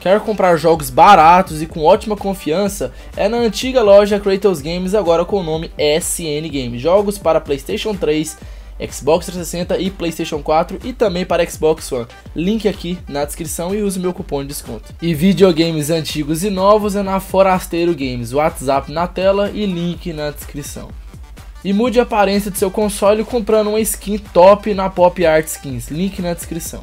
Quer comprar jogos baratos e com ótima confiança? É na antiga loja Kratos Games, agora com o nome SN Games. Jogos para PlayStation 3, Xbox 360 e PlayStation 4 e também para Xbox One. Link aqui na descrição e use meu cupom de desconto. E videogames antigos e novos é na Forasteiro Games. WhatsApp na tela e link na descrição. E mude a aparência de seu console comprando uma skin top na Pop Art Skins. Link na descrição.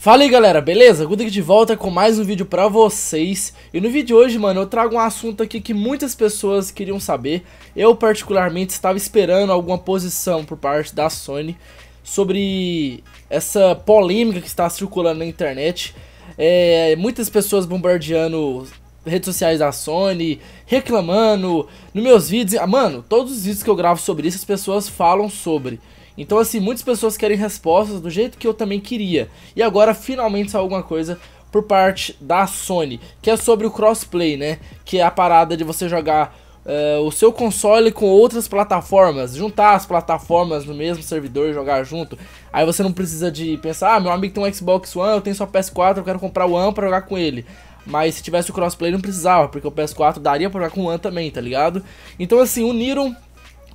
Fala aí galera, beleza? Guda aqui de volta com mais um vídeo pra vocês E no vídeo de hoje, mano, eu trago um assunto aqui que muitas pessoas queriam saber Eu particularmente estava esperando alguma posição por parte da Sony Sobre essa polêmica que está circulando na internet é, Muitas pessoas bombardeando redes sociais da Sony, reclamando Nos meus vídeos, ah, mano, todos os vídeos que eu gravo sobre isso as pessoas falam sobre então, assim, muitas pessoas querem respostas do jeito que eu também queria. E agora finalmente saiu alguma coisa por parte da Sony, que é sobre o crossplay, né? Que é a parada de você jogar uh, o seu console com outras plataformas, juntar as plataformas no mesmo servidor e jogar junto. Aí você não precisa de pensar, ah, meu amigo tem um Xbox One, eu tenho só PS4, eu quero comprar o One para jogar com ele. Mas se tivesse o crossplay não precisava, porque o PS4 daria pra jogar com o One também, tá ligado? Então assim, uniram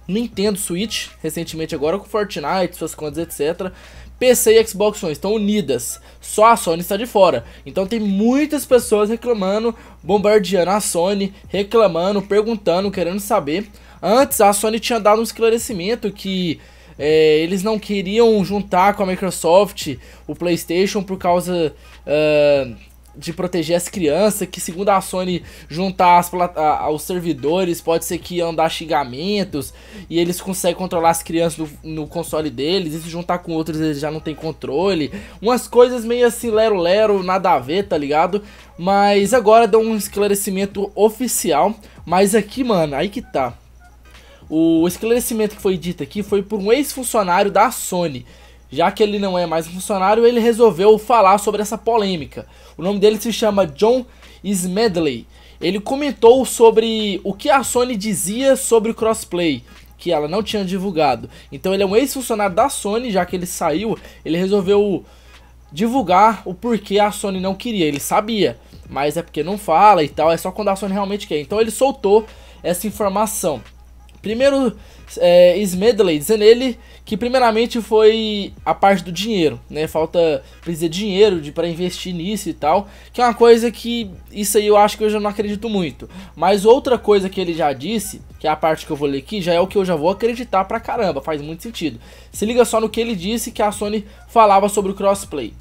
Nintendo Switch, recentemente agora com Fortnite, suas contas, etc. PC e Xbox One estão unidas, só a Sony está de fora. Então tem muitas pessoas reclamando, bombardeando a Sony, reclamando, perguntando, querendo saber. Antes a Sony tinha dado um esclarecimento que é, eles não queriam juntar com a Microsoft o PlayStation por causa uh, de proteger as crianças, que segundo a Sony juntar as, a, os servidores, pode ser que andar xingamentos e eles conseguem controlar as crianças no, no console deles, e se juntar com outros eles já não tem controle. Umas coisas meio assim, lero-lero, nada a ver, tá ligado? Mas agora deu um esclarecimento oficial, mas aqui, mano, aí que tá. O esclarecimento que foi dito aqui foi por um ex-funcionário da Sony já que ele não é mais funcionário, ele resolveu falar sobre essa polêmica. O nome dele se chama John Smedley. Ele comentou sobre o que a Sony dizia sobre o crossplay, que ela não tinha divulgado. Então ele é um ex-funcionário da Sony, já que ele saiu, ele resolveu divulgar o porquê a Sony não queria. Ele sabia, mas é porque não fala e tal, é só quando a Sony realmente quer. Então ele soltou essa informação. Primeiro, é, Smedley, dizendo ele que primeiramente foi a parte do dinheiro, né? Falta precisa de dinheiro de para investir nisso e tal, que é uma coisa que isso aí eu acho que eu já não acredito muito. Mas outra coisa que ele já disse, que é a parte que eu vou ler aqui, já é o que eu já vou acreditar pra caramba, faz muito sentido. Se liga só no que ele disse que a Sony falava sobre o crossplay.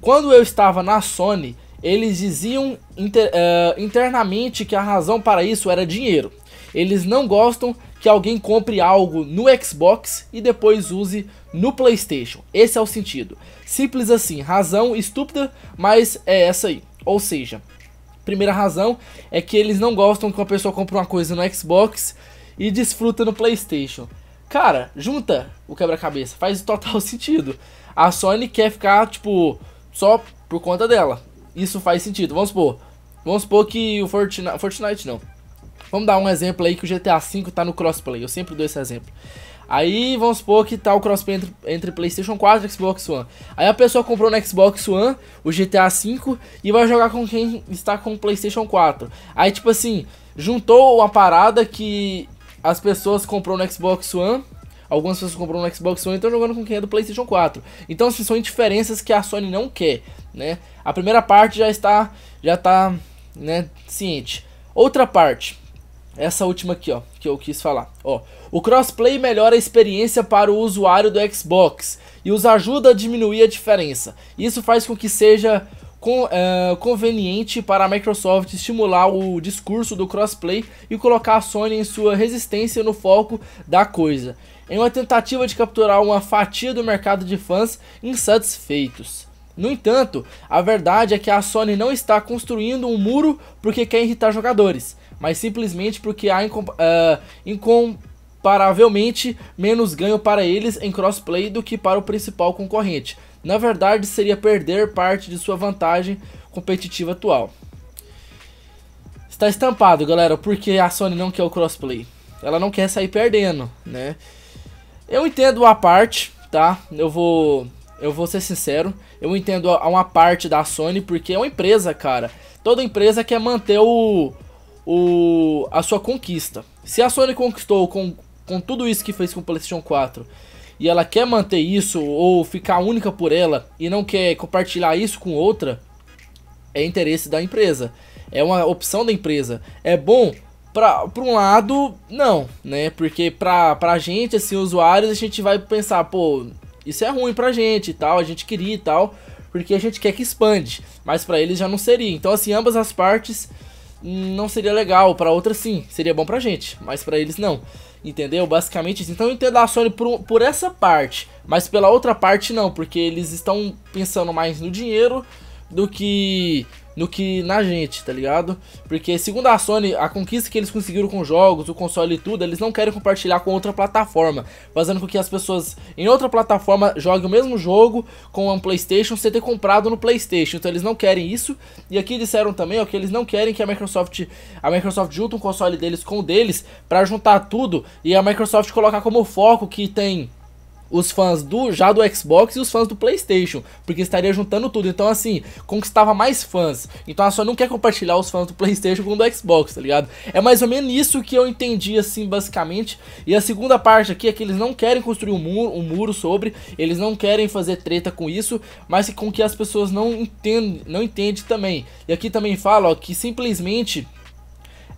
Quando eu estava na Sony, eles diziam inter, uh, internamente que a razão para isso era dinheiro. Eles não gostam que alguém compre algo no Xbox e depois use no PlayStation. Esse é o sentido. Simples assim, razão estúpida, mas é essa aí. Ou seja, primeira razão é que eles não gostam que uma pessoa compre uma coisa no Xbox e desfruta no PlayStation. Cara, junta o quebra-cabeça, faz total sentido. A Sony quer ficar, tipo, só por conta dela. Isso faz sentido. Vamos supor, vamos supor que o Fortnite, Fortnite não Vamos dar um exemplo aí que o GTA V tá no crossplay. Eu sempre dou esse exemplo. Aí vamos supor que tá o crossplay entre, entre, PlayStation 4 e Xbox One. Aí a pessoa comprou no Xbox One o GTA V e vai jogar com quem está com o PlayStation 4. Aí tipo assim, juntou uma parada que as pessoas comprou no Xbox One. Algumas pessoas comprou no Xbox One e estão jogando com quem é do PlayStation 4. Então, assim, são diferenças que a Sony não quer, né? A primeira parte já está, já está né, ciente. Outra parte, essa última aqui, ó, que eu quis falar. Ó, o crossplay melhora a experiência para o usuário do Xbox e os ajuda a diminuir a diferença. Isso faz com que seja com, uh, é, conveniente para a Microsoft estimular o discurso do crossplay e colocar a Sony em sua resistência no foco da coisa, em uma tentativa de capturar uma fatia do mercado de fãs insatisfeitos. No entanto, a verdade é que a Sony não está construindo um muro porque quer irritar jogadores, mas simplesmente porque há incom uh, eh, incomparavelmente menos ganho para eles em crossplay do que para o principal concorrente. Na verdade, seria perder parte de sua vantagem competitiva atual. Está estampado, galera, porque a Sony não quer o crossplay. Ela não quer sair perdendo, né? Eu entendo a parte, tá? Eu vou eu vou ser sincero, eu entendo a uma parte da Sony porque é uma empresa, cara. Toda empresa quer manter o, o a sua conquista. Se a Sony conquistou com, com tudo isso que fez com o PlayStation 4 e ela quer manter isso ou ficar única por ela e não quer compartilhar isso com outra, é interesse da empresa. É uma opção da empresa. É bom para um lado, não, né? Porque pra, pra gente, assim, usuários, a gente vai pensar, pô, isso é ruim pra gente e tal, a gente queria e tal, porque a gente quer que expande, mas para eles já não seria. Então, assim, ambas as partes hum, não seria legal, para outra sim, seria bom pra gente, mas para eles não. Entendeu? Basicamente isso. Então eu entendo a Sony por, por essa parte, mas pela outra parte não, porque eles estão pensando mais no dinheiro do que do que na gente, tá ligado? Porque segundo a Sony, a conquista que eles conseguiram com jogos, o console e tudo, eles não querem compartilhar com outra plataforma, fazendo com que as pessoas em outra plataforma joguem o mesmo jogo com um PlayStation sem ter comprado no PlayStation. Então eles não querem isso. E aqui disseram também ó, que eles não querem que a Microsoft, a Microsoft junte um console deles com o deles para juntar tudo e a Microsoft colocar como foco que tem os fãs do já do Xbox e os fãs do PlayStation, porque estaria juntando tudo. Então assim, conquistava mais fãs. Então a Sony não quer compartilhar os fãs do PlayStation com o do Xbox, tá ligado? É mais ou menos isso que eu entendi assim, basicamente. E a segunda parte aqui é que eles não querem construir um muro, um muro sobre, eles não querem fazer treta com isso, mas com que as pessoas não entendem, não também. E aqui também fala, ó, que simplesmente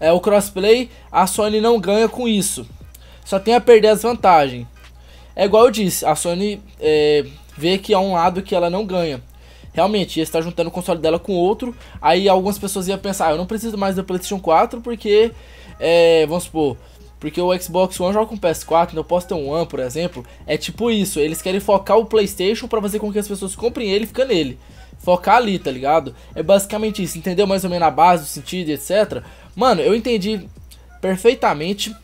é, o crossplay, a Sony não ganha com isso. Só tem a perder as vantagens. É igual eu disse, a Sony é, vê que há um lado que ela não ganha. Realmente, ia estar juntando o console dela com outro. Aí algumas pessoas iam pensar, ah, eu não preciso mais do PlayStation 4 porque, é, vamos supor, porque o Xbox One joga com PS4, então eu posso ter um One, por exemplo. É tipo isso, eles querem focar o PlayStation para fazer com que as pessoas comprem ele e fiquem nele. Focar ali, tá ligado? É basicamente isso, entendeu mais ou menos a base, o sentido, etc. Mano, eu entendi perfeitamente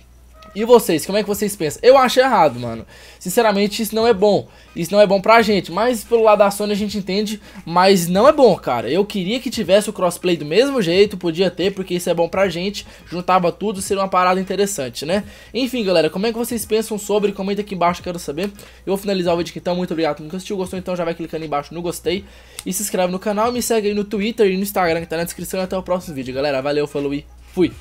e vocês, como é que vocês pensam? Eu acho errado, mano. Sinceramente, isso não é bom. Isso não é bom pra gente. Mas pelo lado da Sony a gente entende, mas não é bom, cara. Eu queria que tivesse o crossplay do mesmo jeito, podia ter, porque isso é bom pra gente. Juntava tudo, seria uma parada interessante, né? Enfim, galera, como é que vocês pensam sobre? Comenta aqui embaixo, quero saber. Eu vou finalizar o vídeo aqui, então. Muito obrigado Se que assistiu. Gostou, então já vai clicando embaixo no gostei. E se inscreve no canal, me segue aí no Twitter e no Instagram que tá na descrição. E até o próximo vídeo, galera. Valeu, falou e fui!